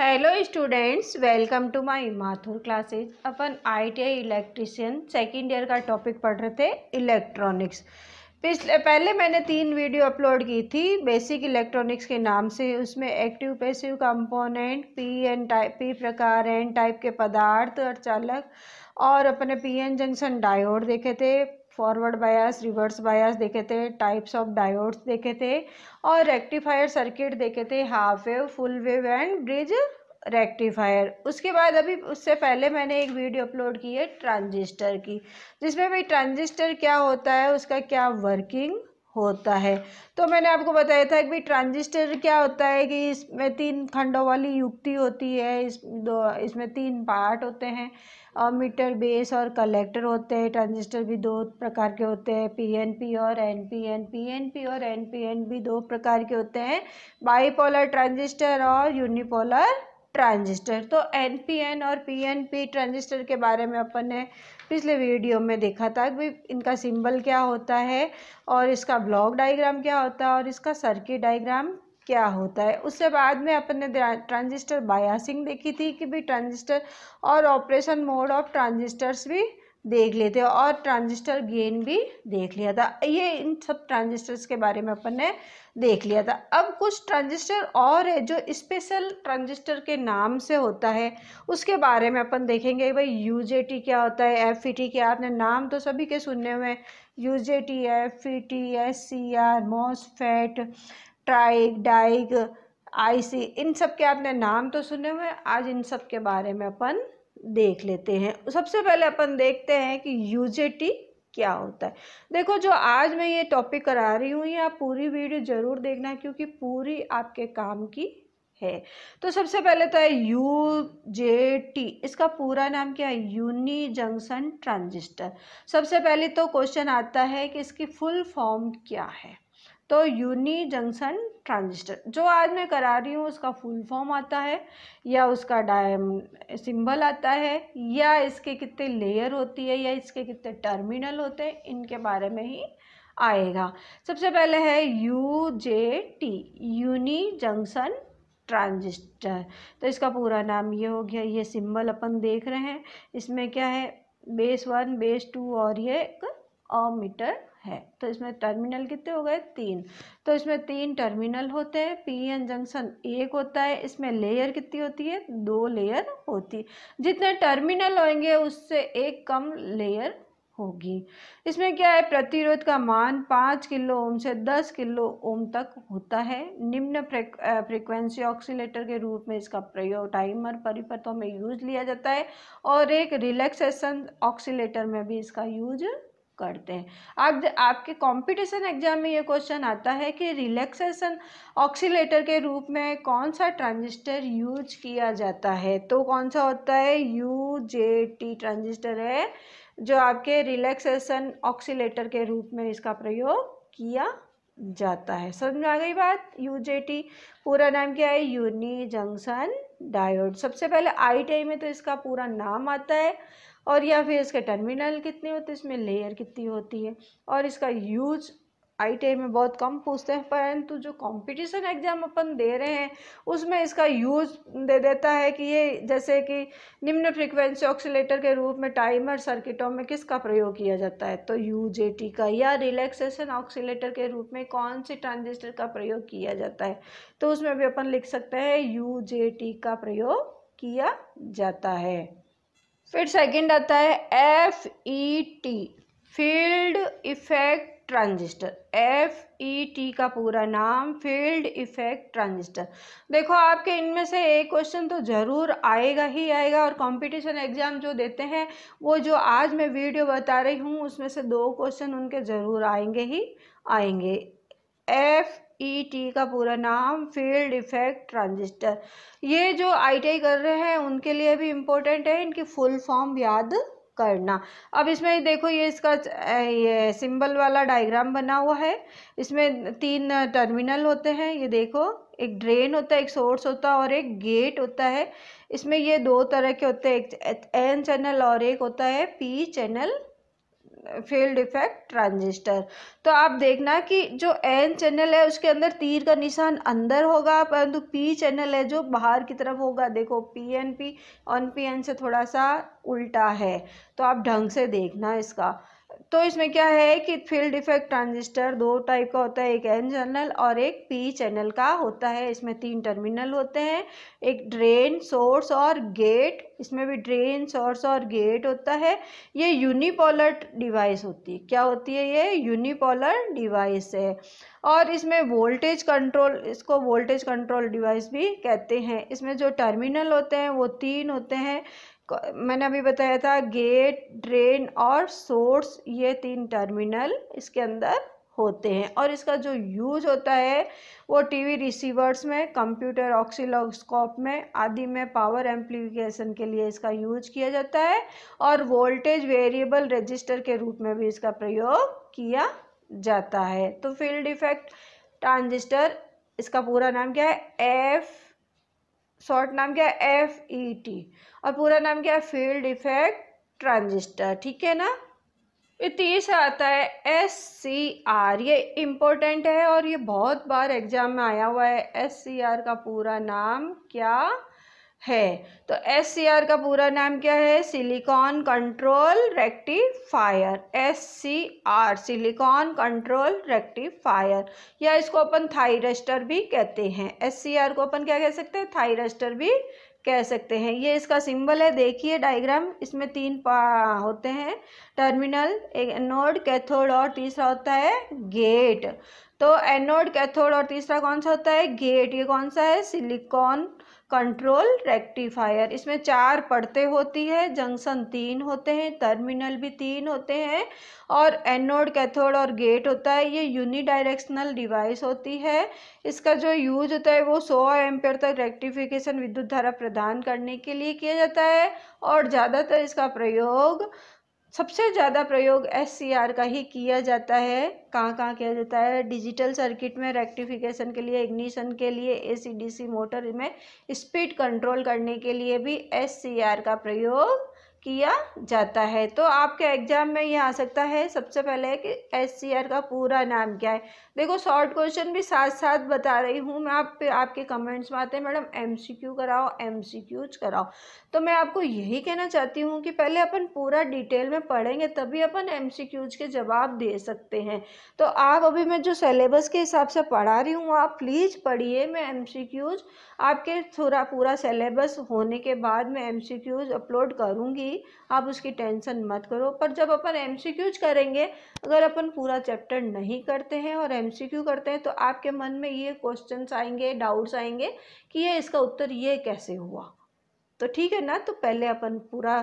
hello students welcome to my Mathur classes अपन ITI electrician second year का topic पढ़ रहे थे इलेक्ट्रॉनिक्स पिछले पहले मैंने तीन वीडियो अपलोड की थी बेसिक इलेक्ट्रॉनिक्स के नाम से उसमें active passive component P N type P प्रकार एन टाइप के पदार्थ और चालक और अपने पी एन जंक्शन डायोड देखे थे फॉरवर्ड बायस रिवर्स बायस देखे थे टाइप्स ऑफ डायोड्स देखे थे और रेक्टिफायर सर्किट देखे थे half wave full wave and bridge rectifier उसके बाद अभी उससे पहले मैंने एक वीडियो अपलोड की है ट्रांजिस्टर की जिसमें भाई ट्रांजिस्टर क्या होता है उसका क्या वर्किंग होता है तो मैंने आपको बताया था कि भाई ट्रांजिस्टर क्या होता है कि इसमें तीन खंडों वाली युक्ति होती है इस दो इसमें तीन पार्ट होते हैं और मीटर बेस और कलेक्टर होते हैं ट्रांजिस्टर भी दो प्रकार के होते हैं पीएनपी और एनपीएन पीएनपी और एनपीएन भी दो प्रकार के होते हैं बाईपोलर ट्रांजिस्टर और यूनिपोलर ट्रांजिस्टर तो एन पी एन और पी एन पी ट्रांजिस्टर के बारे में अपन ने पिछले वीडियो में देखा था कि इनका सिंबल क्या होता है और इसका ब्लॉक डायग्राम क्या होता है और इसका सर्किट डायग्राम क्या होता है उससे बाद में अपन ने ट्रांजिस्टर बायासिंग देखी थी कि भी ट्रांजिस्टर और ऑपरेशन मोड ऑफ ट्रांजिस्टर्स भी देख लेते और ट्रांजिस्टर गेन भी देख लिया था ये इन सब ट्रांजिस्टर्स के बारे में अपन ने देख लिया था अब कुछ ट्रांजिस्टर और है जो स्पेशल ट्रांजिस्टर के नाम से होता है उसके बारे में अपन देखेंगे भाई यू क्या होता है एफ e क्या आपने नाम तो सभी के सुनने हुए U J T F E T S C R फैट ट्राइक डाइक आईसी इन सब के आपने नाम तो सुने हुए हैं आज इन सब के बारे में अपन देख लेते हैं सबसे पहले अपन देखते हैं कि यूजेटी क्या होता है देखो जो आज मैं ये टॉपिक करा रही हूँ ये आप पूरी वीडियो ज़रूर देखना क्योंकि पूरी आपके काम की है तो सबसे पहले तो है यू जे टी इसका पूरा नाम क्या है यूनी जंक्शन ट्रांजिस्टर सबसे पहले तो क्वेश्चन आता है कि इसकी फुल फॉर्म क्या है तो यूनी जंक्शन ट्रांजिस्टर जो आज मैं करा रही हूँ उसका फुल फॉर्म आता है या उसका डायम सिंबल आता है या इसके कितने लेयर होती है या इसके कितने टर्मिनल होते हैं इनके बारे में ही आएगा सबसे पहले है U J T unijunction transistor तो इसका पूरा नाम ये हो गया ये सिंबल अपन देख रहे हैं इसमें क्या है बेस वन बेस टू और ये एक अमीटर है तो इसमें टर्मिनल कितने हो गए तीन तो इसमें तीन टर्मिनल होते हैं पीएन जंक्शन एक होता है इसमें लेयर कितनी होती है दो लेयर होती जितने टर्मिनल होंगे उससे एक कम लेयर होगी इसमें क्या है प्रतिरोध का मान पाँच किलो ओम से दस किलो ओम तक होता है निम्न फ्रिक्वेंसी ऑक्सीलेटर के रूप में इसका प्रयोग टाइमर परिपथों में यूज लिया जाता है और एक रिलैक्सेशन ऑक्सीलेटर में भी इसका यूज करते हैं आप आपके कंपटीशन एग्जाम में ये क्वेश्चन आता है कि रिलैक्सेशन ऑक्सीलेटर के रूप में कौन सा ट्रांजिस्टर यूज किया जाता है तो कौन सा होता है यू जे टी ट्रांजिस्टर है जो आपके रिलैक्सेशन ऑक्सीटर के रूप में इसका प्रयोग किया जाता है समझ में आ गई बात यू जे टी पूरा नाम क्या है यूनी जंक्शन डायोड सबसे पहले आई में तो इसका पूरा नाम आता है और या फिर इसके टर्मिनल कितने होते हैं इसमें लेयर कितनी होती है और इसका यूज आई में बहुत कम पूछते हैं परंतु जो कंपटीशन एग्ज़ाम अपन दे रहे हैं उसमें इसका यूज दे देता है कि ये जैसे कि निम्न फ्रिक्वेंसी ऑक्सीटर के रूप में टाइमर सर्किटों में किसका प्रयोग किया जाता है तो यू जे टी का या रिलैक्सेशन ऑक्सीटर के रूप में कौन से ट्रांजिस्टर का प्रयोग किया जाता है तो उसमें भी अपन लिख सकते हैं यू का प्रयोग किया जाता है फिर सेकंड आता है F E T field effect transistor F E T का पूरा नाम फील्ड इफेक्ट ट्रांजिस्टर देखो आपके इनमें से एक क्वेश्चन तो ज़रूर आएगा ही आएगा और कंपटीशन एग्ज़ाम जो देते हैं वो जो आज मैं वीडियो बता रही हूँ उसमें से दो क्वेश्चन उनके ज़रूर आएंगे ही आएंगे एफ ई e टी का पूरा नाम फील्ड इफेक्ट ट्रांजिस्टर ये जो आई कर रहे हैं उनके लिए भी इम्पोर्टेंट है इनकी फुल फॉर्म याद करना अब इसमें देखो ये इसका ये सिंबल वाला डायग्राम बना हुआ है इसमें तीन टर्मिनल होते हैं ये देखो एक ड्रेन होता है एक सोर्स होता है और एक गेट होता है इसमें ये दो तरह के होते हैं एक एन चैनल और एक होता है P channel field effect transistor तो आप देखना कि जो एन चैनल है उसके अंदर तीर का निशान अंदर होगा परंतु पी चैनल है जो बाहर की तरफ होगा देखो P N P on P N से थोड़ा सा उल्टा है तो आप ढंग से देखना इसका तो इसमें क्या है कि फील्ड इफेक्ट ट्रांजिस्टर दो टाइप का होता है एक एन चैनल और एक पी चैनल का होता है इसमें तीन टर्मिनल होते हैं एक ड्रेन सोर्स और गेट इसमें भी ड्रेन सोर्स और गेट होता है ये यूनिपोलर डिवाइस होती है क्या होती है ये यूनिपोलर डिवाइस है और इसमें वोल्टेज कंट्रोल इसको वोल्टेज कंट्रोल डिवाइस भी कहते हैं इसमें जो टर्मिनल होते हैं वो तीन होते हैं मैंने अभी बताया था गेट ड्रेन और सोर्स ये तीन टर्मिनल इसके अंदर होते हैं और इसका जो यूज होता है वो टीवी रिसीवर्स में कंप्यूटर ऑक्सीलोस्कोप में आदि में पावर एम्प्लीफिकेशन के लिए इसका यूज किया जाता है और वोल्टेज वेरिएबल रजिस्टर के रूप में भी इसका प्रयोग किया जाता है तो फील्ड इफेक्ट ट्रांजिस्टर इसका पूरा नाम क्या है एफ शॉर्ट नाम क्या है एफ ई टी और पूरा नाम क्या है फील्ड इफेक्ट ट्रांजिस्टर ठीक है ना ये तीसरा आता है एस सी आर ये इम्पोर्टेंट है और ये बहुत बार एग्जाम में आया हुआ है एस सी आर का पूरा नाम क्या है तो एस का पूरा नाम क्या है silicon control rectifier S C R silicon control rectifier या इसको अपन थायरस्टर भी कहते हैं एस को अपन क्या कह सकते हैं थायरस्टर भी कह सकते हैं ये इसका सिंबल है देखिए डायग्राम इसमें तीन होते हैं टर्मिनल एक एनोड कैथोड और तीसरा होता है गेट तो एनोड कैथोड और तीसरा कौन सा होता है गेट ये कौन सा है सिलिकॉन कंट्रोल रेक्टिफायर इसमें चार पड़ते होती है जंक्शन तीन होते हैं टर्मिनल भी तीन होते हैं और एनोड कैथोड और गेट होता है ये यूनिडायरेक्शनल डिवाइस होती है इसका जो यूज होता है वो 100 एम्पेयर तक रेक्टिफिकेशन विद्युत धारा प्रदान करने के लिए किया जाता है और ज़्यादातर इसका प्रयोग सबसे ज़्यादा प्रयोग एस का ही किया जाता है कहाँ कहाँ किया जाता है डिजिटल सर्किट में रेक्टिफिकेशन के लिए इग्निशन के लिए एसीडीसी मोटर में स्पीड कंट्रोल करने के लिए भी एस का प्रयोग किया जाता है तो आपके एग्जाम में यह आ सकता है सबसे पहले कि एस का पूरा नाम क्या है देखो शॉर्ट क्वेश्चन भी साथ साथ बता रही हूँ मैं आप आपके कमेंट्स में आते हैं मैडम एमसीक्यू कराओ एमसीक्यूज कराओ तो मैं आपको यही कहना चाहती हूँ कि पहले अपन पूरा डिटेल में पढ़ेंगे तभी अपन एमसीक्यूज के जवाब दे सकते हैं तो आप अभी मैं जो सिलेबस के हिसाब से पढ़ा रही हूँ आप प्लीज़ पढ़िए मैं क्यूज आपके थोड़ा पूरा सिलेबस होने के बाद मैं क्यूज अपलोड करूँगी आप उसकी टेंशन मत करो पर जब अपन क्यूज करेंगे अगर अपन पूरा चैप्टर नहीं करते हैं और एम एमसीक्यू करते हैं तो आपके मन में ये क्वेश्चंस आएंगे डाउट्स आएंगे कि ये इसका उत्तर ये कैसे हुआ तो ठीक है ना तो पहले अपन पूरा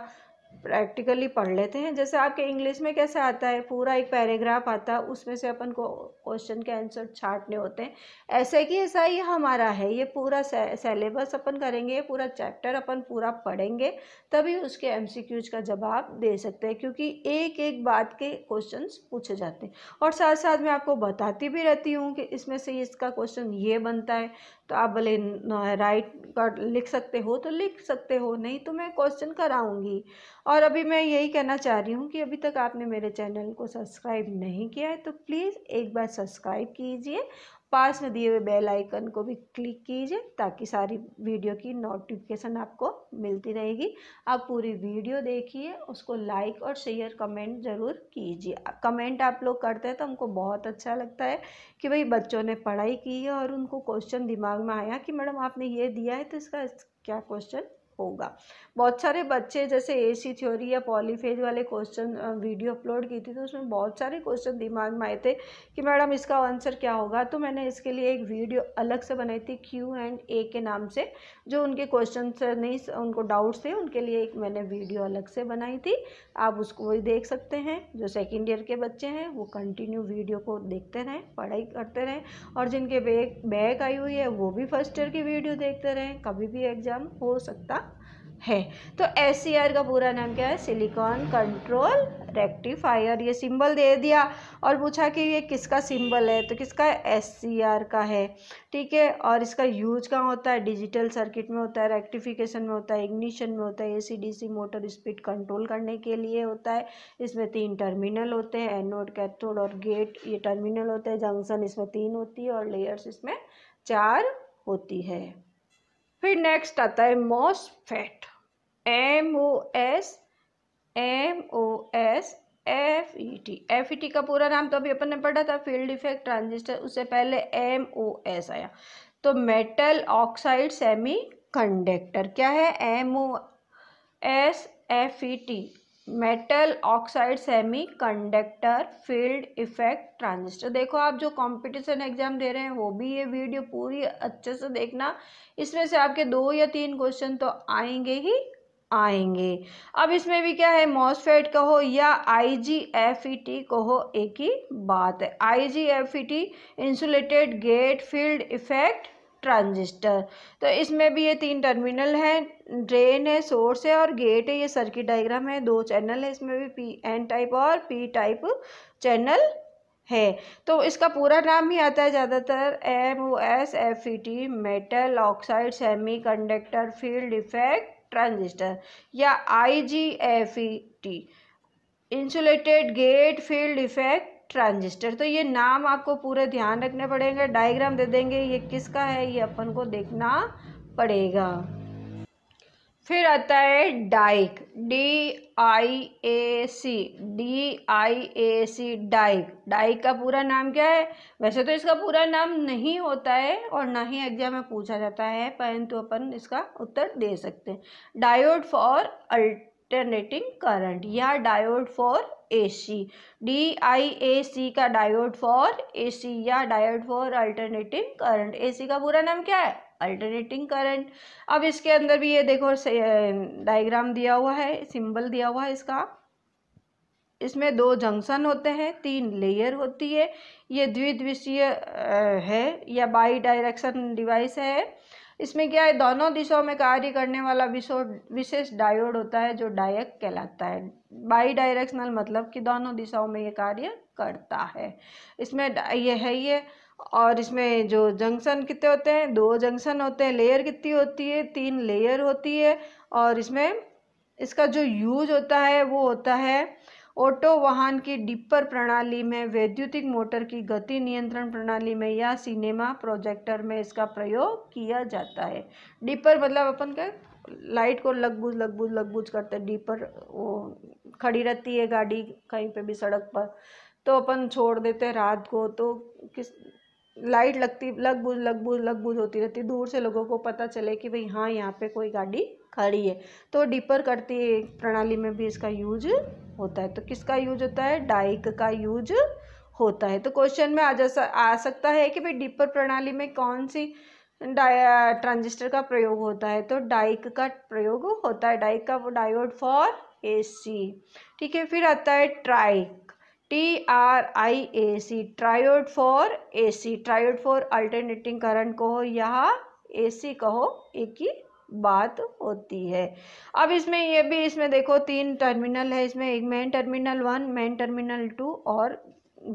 प्रैक्टिकली पढ़ लेते हैं जैसे आपके इंग्लिश में कैसे आता है पूरा एक पैराग्राफ आता है उसमें से अपन को क्वेश्चन के आंसर छाटने होते हैं ऐसे कि ऐसा ही हमारा है ये पूरा सेलेबस अपन करेंगे पूरा चैप्टर अपन पूरा पढ़ेंगे तभी उसके एम का जवाब दे सकते हैं क्योंकि एक एक बात के क्वेश्चन पूछे जाते हैं और साथ साथ मैं आपको बताती भी रहती हूँ कि इसमें से इसका क्वेश्चन ये बनता है तो आप भले राइट का लिख सकते हो तो लिख सकते हो नहीं तो मैं क्वेश्चन कराऊंगी और अभी मैं यही कहना चाह रही हूँ कि अभी तक आपने मेरे चैनल को सब्सक्राइब नहीं किया है तो प्लीज़ एक बार सब्सक्राइब कीजिए पास में दिए हुए बेल आइकन को भी क्लिक कीजिए ताकि सारी वीडियो की नोटिफिकेशन आपको मिलती रहेगी आप पूरी वीडियो देखिए उसको लाइक और शेयर कमेंट ज़रूर कीजिए कमेंट आप लोग करते हैं तो हमको बहुत अच्छा लगता है कि भाई बच्चों ने पढ़ाई की है और उनको क्वेश्चन दिमाग में आया कि मैडम आपने ये दिया है तो इसका क्या क्वेश्चन होगा बहुत सारे बच्चे जैसे एसी थ्योरी या पॉलीफेज वाले क्वेश्चन वीडियो अपलोड की थी तो उसमें बहुत सारे क्वेश्चन दिमाग में आए थे कि मैडम इसका आंसर क्या होगा तो मैंने इसके लिए एक वीडियो अलग से बनाई थी क्यू एंड ए के नाम से जो उनके क्वेश्चन नहीं उनको डाउट्स थे उनके लिए एक मैंने वीडियो अलग से बनाई थी आप उसको भी देख सकते हैं जो सेकेंड ईयर के बच्चे हैं वो कंटिन्यू वीडियो को देखते रहें पढ़ाई करते रहें और जिनके बैग बैग आई हुई है वो भी फर्स्ट ईयर की वीडियो देखते रहें कभी भी एग्ज़ाम हो सकता है तो एस e का पूरा नाम क्या है सिलिकॉन कंट्रोल रेक्टिफायर ये सिंबल दे दिया और पूछा कि ये किसका सिंबल है तो किसका एस e का है ठीक है और इसका यूज कहाँ होता है डिजिटल सर्किट में होता है रेक्टिफिकेशन में होता है इग्निशन में होता है ए मोटर स्पीड कंट्रोल करने के लिए होता है इसमें तीन टर्मिनल होते हैं एनोड कैथोड और गेट ये टर्मिनल होते हैं जंक्शन इसमें तीन होती है और लेयर्स इसमें चार होती है फिर नेक्स्ट आता है MOSFET M O S M O S F E T F E T का पूरा नाम तो अभी अपन ने पढ़ा था फील्ड इफेक्ट ट्रांजिस्टर उससे पहले एम ओ एस आया तो मेटल ऑक्साइड सेमी कंडक्टर क्या है M O S F E T metal oxide semiconductor field effect transistor देखो आप जो कंपटीशन एग्जाम दे रहे हैं वो भी ये वीडियो पूरी अच्छे से देखना इसमें से आपके दो या तीन क्वेश्चन तो आएंगे ही आएंगे अब इसमें भी क्या है मॉसफेट कहो या I G F E T कहो एक ही बात है I G F E T insulated gate field effect transistor तो इसमें भी ये तीन टर्मिनल हैं ड्रेन है सोर्स है और गेट है ये सर्किट डायग्राम है दो चैनल है इसमें भी पी एन टाइप और पी टाइप चैनल है तो इसका पूरा नाम ही आता है ज़्यादातर M O S F E T metal oxide semiconductor field effect transistor या I G F E T insulated gate field effect transistor तो ये नाम आपको पूरे ध्यान रखने पड़ेंगे डायग्राम दे देंगे ये किसका है ये अपन को देखना पड़ेगा फिर आता है DIAC D I A C D I A C DIAC DIAC का पूरा नाम क्या है वैसे तो इसका पूरा नाम नहीं होता है और ना ही एग्जाम में पूछा जाता है परंतु अपन इसका उत्तर दे सकते हैं डायोड फॉर अल्टरनेटिंग करंट या diode for AC D I A C का डायोड फॉर एसी या diode for alternating current AC का पूरा नाम क्या है अल्टरनेटिंग करंट अब इसके अंदर भी ये देखो डायग्राम दिया हुआ है सिंबल दिया हुआ है इसका इसमें दो जंक्शन होते हैं तीन लेयर होती है ये द्विद्विशीय है या बाई डायरेक्शन डिवाइस है इसमें क्या है दोनों दिशाओं में कार्य करने वाला विशेष डायोड होता है जो डायक कहलाता है बाई डायरेक्शनल मतलब कि दोनों दिशाओं में ये कार्य करता है इसमें ये है ये और इसमें जो जंक्शन कितने होते हैं दो जंक्शन होते हैं लेयर कितनी होती है तीन लेयर होती है और इसमें इसका जो यूज होता है वो होता है ऑटो वाहन की डिपर प्रणाली में वैद्युतिक मोटर की गति नियंत्रण प्रणाली में या सिनेमा प्रोजेक्टर में इसका प्रयोग किया जाता है डिपर मतलब अपन क्या लाइट को लगबूझ लगबूझ लगबूझ करते डिपर वो खड़ी रहती है गाड़ी कहीं पे भी सड़क पर तो अपन छोड़ देते हैं रात को तो किस लाइट लगती लगबूझ लगबूझ लगबूझ होती रहती दूर से लोगों को पता चले कि भाई हाँ यहाँ पे कोई गाड़ी खड़ी है तो डिपर करती प्रणाली में भी इसका यूज होता है तो किसका यूज होता है डाइक का यूज होता है तो क्वेश्चन में आ जा आ सकता है कि भाई डिपर प्रणाली में कौन सी ट्रांजिस्टर का प्रयोग होता है तो डाइक का प्रयोग होता है डाइक का वो डायोड फॉर एसी ठीक है फिर आता है TRIAC T R I A C triode for AC triode for alternating current को या एसी कहो एक ही बात होती है अब इसमें ये भी इसमें देखो तीन टर्मिनल है इसमें एक main terminal one main terminal two और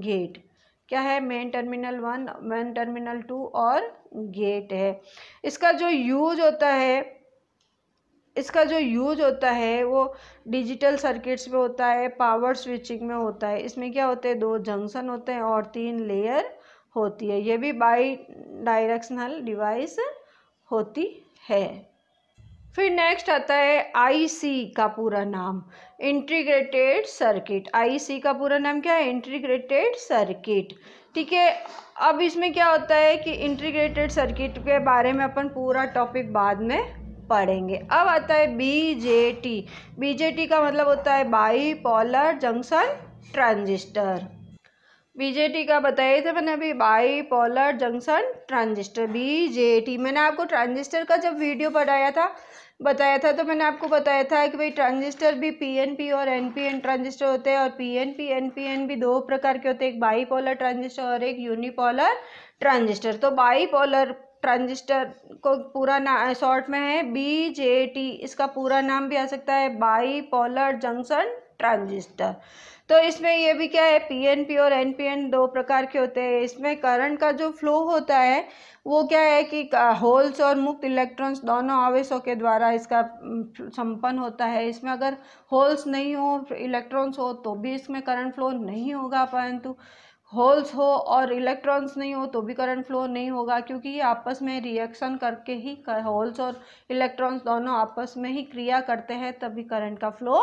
गेट क्या है main terminal one main terminal two और गेट है इसका जो यूज होता है इसका जो यूज होता है वो डिजिटल सर्किट्स में होता है पावर स्विचिंग में होता है इसमें क्या होते हैं दो जंक्शन होते हैं और तीन लेयर होती है ये भी बाई डायरेक्शनल डिवाइस होती है फिर नेक्स्ट आता है आईसी का पूरा नाम इंटीग्रेटेड सर्किट आईसी का पूरा नाम क्या है इंटीग्रेटेड सर्किट ठीक है अब इसमें क्या होता है कि इंटीग्रेटेड सर्किट के बारे में अपन पूरा टॉपिक बाद में पढ़ेंगे अब आता है बीजेटी बीजेटी का मतलब होता है bipolar junction transistor BJT का बताए थे मैंने अभी bipolar junction transistor BJT मैंने आपको ट्रांजिस्टर का जब वीडियो पढ़ाया था बताया था तो मैंने आपको बताया था कि भाई ट्रांजिस्टर भी पीएनपी और एनपीएन ट्रांजिस्टर होते हैं और पीएनपी एनपीएन भी दो प्रकार के होते हैं एक बाईपोलर ट्रांजिस्टर और एक यूनिपोलर ट्रांजिस्टर तो बाईपोलर ट्रांजिस्टर को पूरा नाम शॉर्ट में है बी जे टी इसका पूरा नाम भी आ सकता है बाईपोलर जंक्शन ट्रांजिस्टर तो इसमें ये भी क्या है पीएनपी और एनपीएन दो प्रकार के होते हैं इसमें करंट का जो फ्लो होता है वो क्या है कि होल्स और मुक्त इलेक्ट्रॉन्स दोनों आवेशों के द्वारा इसका संपन्न होता है इसमें अगर होल्स नहीं हो इलेक्ट्रॉन्स हो तो भी इसमें करंट फ्लो नहीं होगा परंतु होल्स हो और इलेक्ट्रॉन्स नहीं हो तो भी करंट फ्लो नहीं होगा क्योंकि ये आपस में रिएक्शन करके ही होल्स और इलेक्ट्रॉन्स दोनों आपस में ही क्रिया करते हैं तभी करंट का फ्लो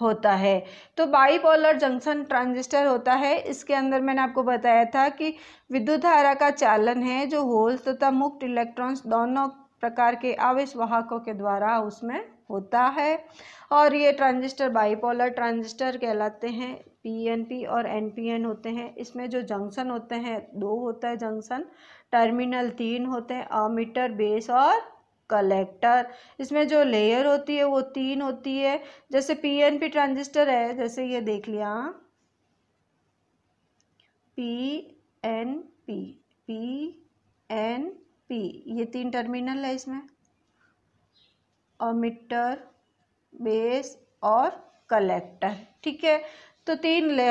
होता है तो बाईपोलर जंक्शन ट्रांजिस्टर होता है इसके अंदर मैंने आपको बताया था कि विद्युत धारा का चालन है जो होल्स तथा मुक्त इलेक्ट्रॉन्स दोनों प्रकार के आवेश वाहकों के द्वारा उसमें होता है और ये ट्रांजिस्टर बाईपोलर ट्रांजिस्टर कहलाते हैं पीएनपी और एनपीएन होते हैं इसमें जो जंक्शन होते हैं दो होता है जंक्शन टर्मिनल तीन होते हैं अमीटर बेस और कलेक्टर इसमें जो लेयर होती है वो तीन होती है जैसे पीएनपी ट्रांजिस्टर है जैसे ये देख लिया P N P P N P ये तीन टर्मिनल है इसमें और मीटर बेस और कलेक्टर ठीक है तो तीन ले,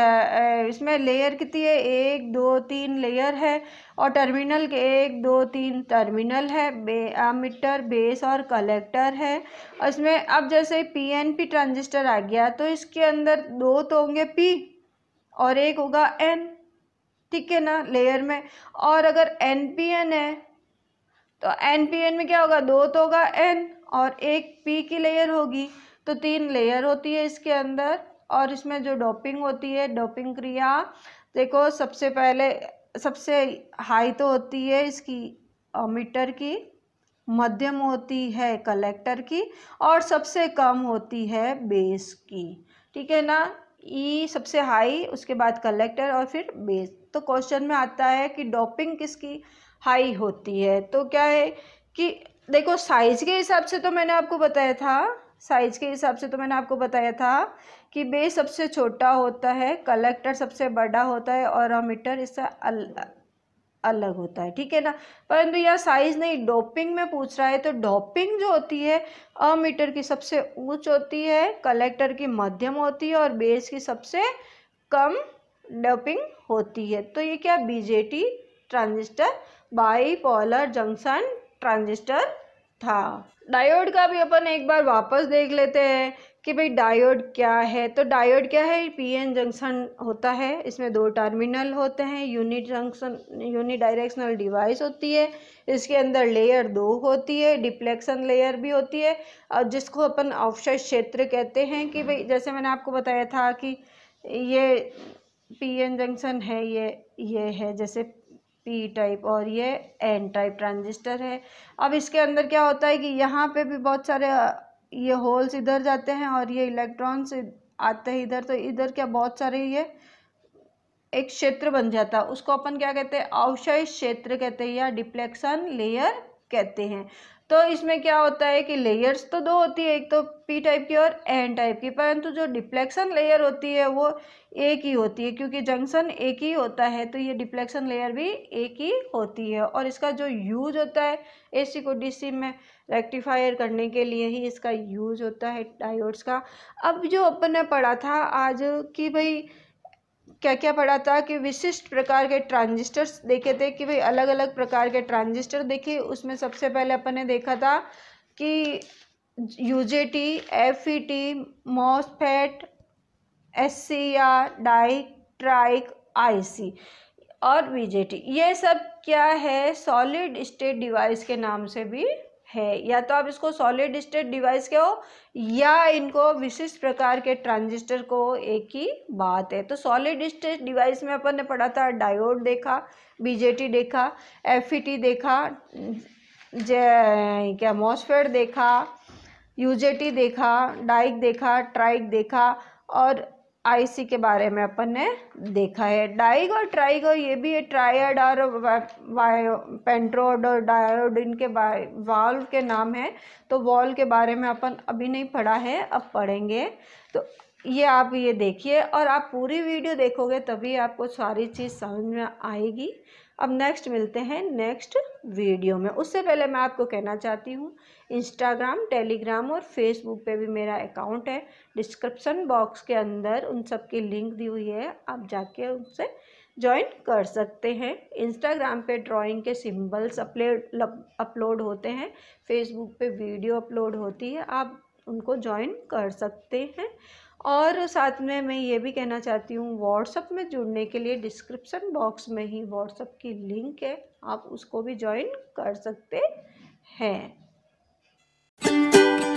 इसमें लेयर कितनी है एक दो तीन लेयर है और टर्मिनल के एक दो तीन टर्मिनल है बे आमिटर बेस और कलेक्टर है और इसमें अब जैसे पीएनपी ट्रांजिस्टर आ गया तो इसके अंदर दो तो होंगे पी और एक होगा एन ठीक है ना लेयर में और अगर एन पी एन है तो एन पी एन में क्या होगा दो तो होगा एन और एक पी की लेयर होगी तो तीन लेयर होती है इसके अंदर और इसमें जो डोपिंग होती है डोपिंग क्रिया देखो सबसे पहले सबसे हाई तो होती है इसकी मीटर की मध्यम होती है कलेक्टर की और सबसे कम होती है बेस की ठीक है ना ई सबसे हाई उसके बाद कलेक्टर और फिर बेस तो क्वेश्चन में आता है कि डोपिंग किसकी हाई होती है तो क्या है कि देखो साइज के हिसाब से तो मैंने आपको बताया था साइज़ के हिसाब से तो मैंने आपको बताया था कि बेस सबसे छोटा होता है कलेक्टर सबसे बड़ा होता है और अमीटर इससे अल, अलग होता है ठीक है ना परंतु यह साइज़ नहीं डोपिंग में पूछ रहा है तो डोपिंग जो होती है अमीटर की सबसे ऊंच होती है कलेक्टर की मध्यम होती है और बेस की सबसे कम डोपिंग होती है तो ये क्या BJT transistor bi junction transistor था डायोड का भी अपन एक बार वापस देख लेते हैं कि भाई डायोड क्या है तो डायोड क्या है पीएन जंक्शन होता है इसमें दो टर्मिनल होते हैं unijunction unidirectional device होती है इसके अंदर लेयर दो होती है डिप्लेक्शन लेयर भी होती है और जिसको अपन ऑफसेट क्षेत्र कहते हैं कि भाई जैसे मैंने आपको बताया था कि ये पीएन जंक्शन है ये ये है जैसे पी टाइप और ये एन टाइप ट्रांजिस्टर है अब इसके अंदर क्या होता है कि यहाँ पे भी बहुत सारे ये होल्स इधर जाते हैं और ये इलेक्ट्रॉन्स आते हैं इधर तो इधर क्या बहुत सारे ये एक क्षेत्र बन जाता है उसको अपन क्या कहते हैं अवशय क्षेत्र कहते हैं या डिप्लेक्शन लेयर कहते हैं तो इसमें क्या होता है कि लेयर्स तो दो होती है एक तो पी टाइप की और एन टाइप की परंतु जो डिफ्लेक्शन लेयर होती है वो एक ही होती है क्योंकि जंक्शन एक ही होता है तो ये डिफ्लेक्शन लेयर भी एक ही होती है और इसका जो यूज होता है एसी को डीसी में रेक्टिफायर करने के लिए ही इसका यूज होता है डायोड्स का अब जो अपन ने पढ़ा था आज कि भाई क्या क्या पढ़ा था कि विशिष्ट प्रकार के ट्रांजिस्टर्स देखे थे कि भाई अलग अलग प्रकार के ट्रांजिस्टर देखे उसमें सबसे पहले अपन ने देखा था कि U J T F E T MOSFET S C R DIAC TRIAC I C और वी जे टी ये सब क्या है सॉलिड स्टेट डिवाइस के नाम से भी है या तो आप इसको सॉलिड स्टेट डिवाइस के हो या इनको विशिष्ट प्रकार के ट्रांजिस्टर को एक ही बात है तो सॉलिड स्टेट डिवाइस में अपन ने पढ़ा था डायोड देखा बीजेटी देखा एफ e देखा जे क्या मॉसफेड देखा यूजेटी देखा डाइक देखा ट्राइक देखा और आईसी के बारे में अपन ने देखा है डाइग और ट्राइग ये भी है ट्रायड और पेंट्रोड और डायोड इनके वाल्व के नाम है तो वॉल के बारे में अपन अभी नहीं पढ़ा है अब पढ़ेंगे तो ये आप ये देखिए और आप पूरी वीडियो देखोगे तभी आपको सारी चीज़ समझ में आएगी अब नेक्स्ट मिलते हैं नेक्स्ट वीडियो में उससे पहले मैं आपको कहना चाहती हूँ इंस्टाग्राम टेलीग्राम और फेसबुक पे भी मेरा अकाउंट है डिस्क्रिप्शन बॉक्स के अंदर उन सब की लिंक दी हुई है आप जाके उनसे ज्वाइन कर सकते हैं इंस्टाग्राम पे ड्राइंग के सिंबल्स अपले अपलोड होते हैं फेसबुक पे वीडियो अपलोड होती है आप उनको ज्वाइन कर सकते हैं और साथ में मैं ये भी कहना चाहती हूँ व्हाट्सअप में जुड़ने के लिए डिस्क्रिप्सन बॉक्स में ही व्हाट्सअप की लिंक है आप उसको भी ज्वाइन कर सकते हैं